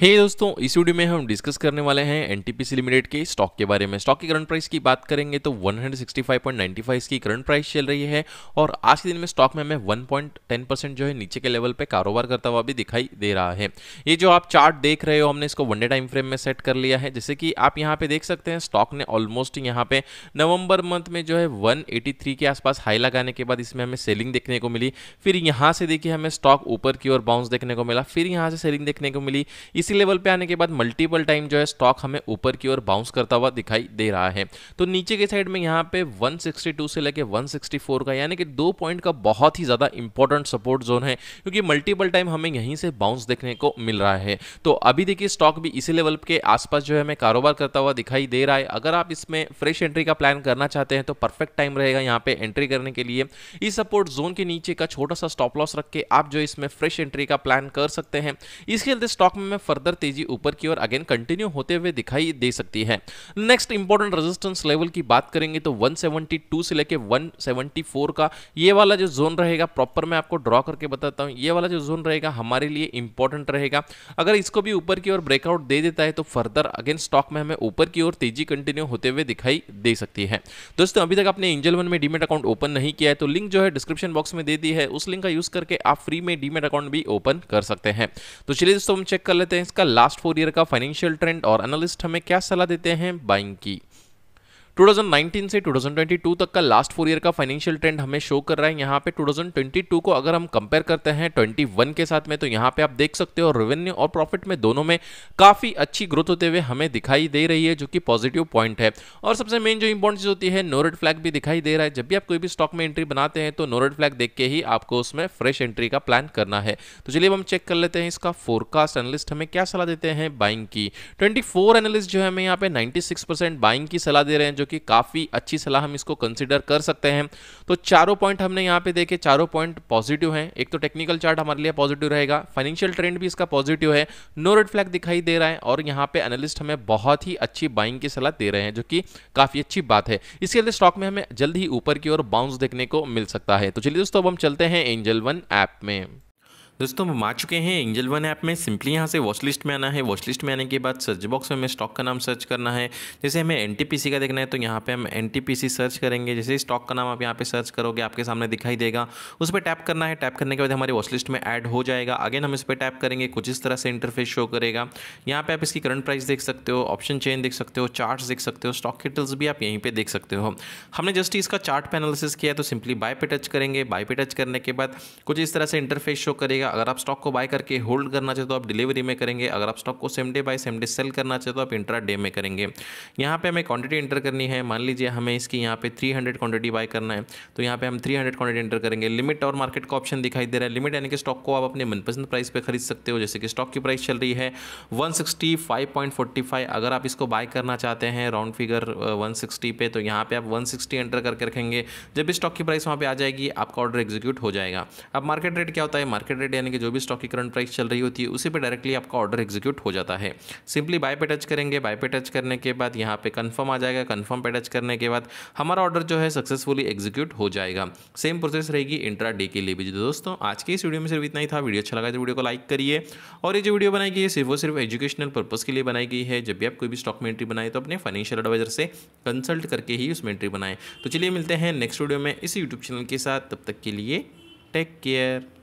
हे hey दोस्तों इस video में हम डिस्कस करने वाले हैं एनटीपीसी लिमिटेड के स्टॉक के बारे में स्टॉक की करंट प्राइस की बात करेंगे तो 165.95 इसकी करंट प्राइस चल रही है और आज के दिन में स्टॉक में हमें 1.10 परसेंट जो है नीचे के लेवल पे कारोबार करता हुआ भी दिखाई दे रहा है ये जो आप चार्ट देख रहे हो हमने इसको वनडे टाइम फ्रेम में सेट कर लिया है जैसे कि आप यहाँ पे देख सकते हैं स्टॉक ने ऑलमोस्ट यहाँ पे नवंबर मंथ में जो है वन के आसपास हाई लगाने के बाद इसमें हमें सेलिंग देखने को मिली फिर यहाँ से देखिए हमें स्टॉक ऊपर की ओर बाउंस देखने को मिला फिर यहाँ से सेलिंग देखने को मिली इस इसी लेवल पे आने के बाद मल्टीपल टाइम जो है स्टॉक हमें ऊपर की ओर बाउंस करता हुआ दिखाई दे रहा है तो नीचे के साइड में यहाँ पे 162 से लेके 164 का यानी कि दो पॉइंट का बहुत ही ज़्यादा इंपॉर्टेंट सपोर्ट जोन है क्योंकि मल्टीपल टाइम हमें यहीं से बाउंस देखने को मिल रहा है तो अभी देखिए स्टॉक भी इसी लेवल के आसपास जो है हमें कारोबार करता हुआ दिखाई दे रहा है अगर आप इसमें फ्रेश एंट्री का प्लान करना चाहते हैं तो परफेक्ट टाइम रहेगा यहाँ पे एंट्री करने के लिए इस सपोर्ट जोन के नीचे का छोटा सा स्टॉप लॉस रख के आप जो इसमें फ्रेश एंट्री का प्लान कर सकते हैं इसके चलते स्टॉक में मैं फर्दर तेजी ऊपर की ओर अगेन कंटिन्यू होते हुए दिखाई दे सकती है नेक्स्ट इंपॉर्टेंट रेजिस्टेंस लेवल की बात करेंगे तो 172 से लेके 174 का ये वाला जो जोन रहेगा प्रॉपर मैं आपको ड्रॉ करके बताता हूँ ये वाला जो जोन रहेगा हमारे लिए इंपॉर्टेंट रहेगा अगर इसको भी ऊपर की ओर ब्रेकआउट दे देता है तो फर्दर अगेन स्टॉक में हमें ऊपर की ओर तेजी कंटिन्यू होते हुए दिखाई दे सकती है दोस्तों अभी तक आपने एंजल वन में डीमेट अकाउंट ओपन नहीं किया है तो लिंक जो है डिस्क्रिप्शन बॉक्स में दे दी है उस लिंक का यूज करके आप फ्री में डीमेट अकाउंट भी ओपन कर सकते हैं तो चलिए दोस्तों हम चेक कर लेते हैं का लास्ट फोर ईयर का फाइनेंशियल ट्रेंड और एनालिस्ट हमें क्या सलाह देते हैं बाइंग की 2019 से 2022 तक का लास्ट फोर ईयर का फाइनेंशियल ट्रेंड हमें शो कर रहा है यहाँ पे 2022 को अगर हम कंपेयर करते हैं 21 के साथ में तो यहाँ पे आप देख सकते हो रेवेन्यू और प्रॉफिट में दोनों में काफ़ी अच्छी ग्रोथ होते हुए हमें दिखाई दे रही है जो कि पॉजिटिव पॉइंट है और सबसे मेन जो इंपॉर्टेंट चीज़ होती है नोरेड फ्लैग भी दिखाई दे रहा है जब भी आप कोई भी स्टॉक में एंट्री बनाते हैं तो नोरेड फ्लैग देख के ही आपको उसमें फ्रेश एंट्री का प्लान करना है तो चलिए हम चेक कर लेते हैं इसका फोरकास्ट एनालिस्ट हमें क्या सलाह देते हैं बाइंग की ट्वेंटी एनालिस्ट जो है हमें यहाँ पे नाइन्टी बाइंग की सलाह दे रहे हैं जो कि काफ़ी अच्छी सलाह हम इसको कंसिडर कर सकते हैं तो चारों पॉइंट हमने यहाँ पे देखे चारों पॉइंट पॉजिटिव हैं एक तो टेक्निकल चार्ट हमारे लिए पॉजिटिव रहेगा फाइनेंशियल ट्रेंड भी इसका पॉजिटिव है नो रेड फ्लैग दिखाई दे रहा है और यहाँ पे एनालिस्ट हमें बहुत ही अच्छी बाइंग की सलाह दे रहे हैं जो कि काफ़ी अच्छी बात है इसके लिए स्टॉक में हमें जल्द ही ऊपर की ओर बाउंस देखने को मिल सकता है तो चलिए दोस्तों अब हम चलते हैं एंजल वन ऐप में दोस्तों हम आ चुके हैं एंजल वन ऐप में सिंपली यहाँ से वॉच लिस्ट में आना है वॉच लिस्ट में आने के बाद सर्च बॉक्स में हमें स्टॉक का नाम सर्च करना है जैसे हमें एन का देखना है तो यहाँ पे हम एन सर्च करेंगे जैसे स्टॉक का नाम आप यहाँ पे सर्च करोगे आपके सामने दिखाई देगा उस पर टैप करना है टैप करने के बाद हमारे वॉच लिस्ट में ऐड हो जाएगा अगेन हम इस पर टैप करेंगे कुछ इस तरह से इंटरफेस शो करेगा यहाँ पर आप इसकी करंट प्राइस देख सकते हो ऑप्शन चेन देख सकते हो चार्ट देख सकते हो स्टॉक हिटल्स भी आप यहीं पर देख सकते हो हमने जस्ट इसका चार्ट पे एनालिसिस किया तो सिंपली बाय पे टच करेंगे बाय पे टच करने के बाद कुछ इस तरह से इंटरफेस शो करेगा कीजिएगा अगर आप स्टॉक को बाय करके होल्ड करना चाहते हो तो आप डिलीवरी में करेंगे अगर आप स्टॉक को same day buy same day sell करना चाहते हो तो आप इंट्रा डे में करेंगे यहाँ पे हमें क्वांटिटी एंटर करनी है मान लीजिए हमें इसकी यहाँ पे 300 क्वांटिटी बाय करना है तो यहाँ पे हम 300 क्वांटिटी एंटर करेंगे लिमिट और मार्केट का ऑप्शन दिखाई दे रहा है लिमिट यानी कि स्टॉक को आप अपने मनपसंद प्राइस पर खरीद सकते हो जैसे कि स्टॉक की प्राइस चल रही है वन अगर आप इसको बाय करना चाहते हैं राउंड फिगर वन पे तो यहाँ पे आप सिक्सटी एंटर करके रखेंगे जब भी स्टॉक की प्राइस वहाँ पर आ जाएगी आपका ऑर्डर एग्जीक्यूट हो जाएगा अब मार्केट रेट क्या होता है मार्केट रेट यानी कि जो भी स्टॉक की करंट प्राइस चल रही होती है उसी पर डायरेक्टली आपका ऑर्डर एग्जीक्यूट हो जाता है सिंपली बाय पे टच करेंगे बाय पे टच करने के बाद यहाँ पे कन्फर्म आ जाएगा कन्फर्म पे टच करने के बाद हमारा ऑर्डर जो है सक्सेसफुली एग्जीक्यूट हो जाएगा सेम प्रोसेस रहेगी इंट्रा डे के लिए भी तो दोस्तों आज के इस वीडियो में सिर्फ इतना ही था वीडियो अच्छा लगा तो वीडियो को लाइक करिए और ये जो वीडियो बनाई गई है सिर्फ और सिर्फ एजुकेशनल पर्पज़ के लिए बनाई गई है जब भी आप कोई भी स्टॉक में एंट्री बनाए तो अपने फाइनेंशियल एडवाइजर से कंसल्ट करके ही उसमें एंट्री बनाए तो चलिए मिलते हैं नेक्स्ट वीडियो में इसी यूट्यूब चैनल के साथ तब तक के लिए टेक केयर